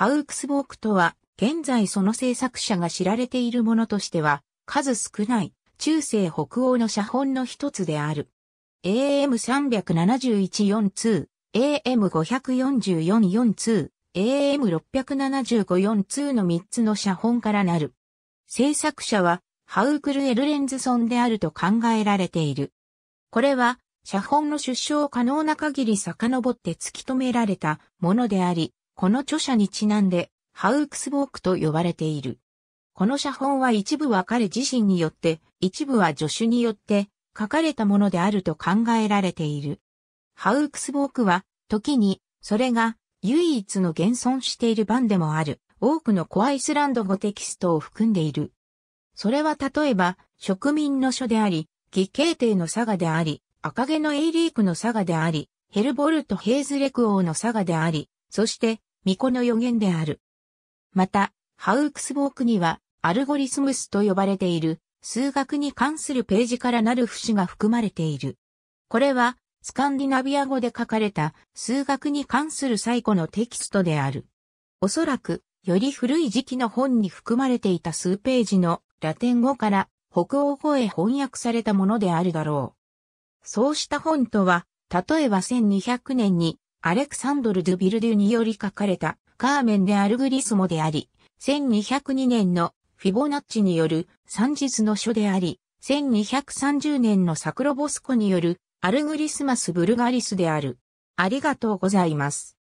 ハウクスボークとは、現在その制作者が知られているものとしては、数少ない中世北欧の写本の一つである。AM371-42、AM544-42、AM675-42 の3つの写本からなる。制作者は、ハウクル・エルレンズソンであると考えられている。これは、写本の出生可能な限り遡って突き止められたものであり、この著者にちなんで、ハウクスボークと呼ばれている。この写本は一部は彼自身によって、一部は助手によって書かれたものであると考えられている。ハウクスボークは、時に、それが唯一の現存している版でもある、多くのコアイスランド語テキストを含んでいる。それは例えば、植民の書であり、義兄帝の佐賀であり、赤毛のエイリークの佐賀であり、ヘルボルト・ヘイズレク王の佐賀であり、そして、巫女の予言である。また、ハウクスボークには、アルゴリスムスと呼ばれている、数学に関するページからなる節が含まれている。これは、スカンディナビア語で書かれた数学に関する最古のテキストである。おそらく、より古い時期の本に含まれていた数ページのラテン語から北欧語へ翻訳されたものであるだろう。そうした本とは、例えば1200年にアレクサンドル・ドゥ・ビルデュにより書かれたカーメン・でアルグリスモであり、1202年のフィボナッチによる三日の書であり、1230年のサクロボスコによるアルグリスマス・ブルガリスである。ありがとうございます。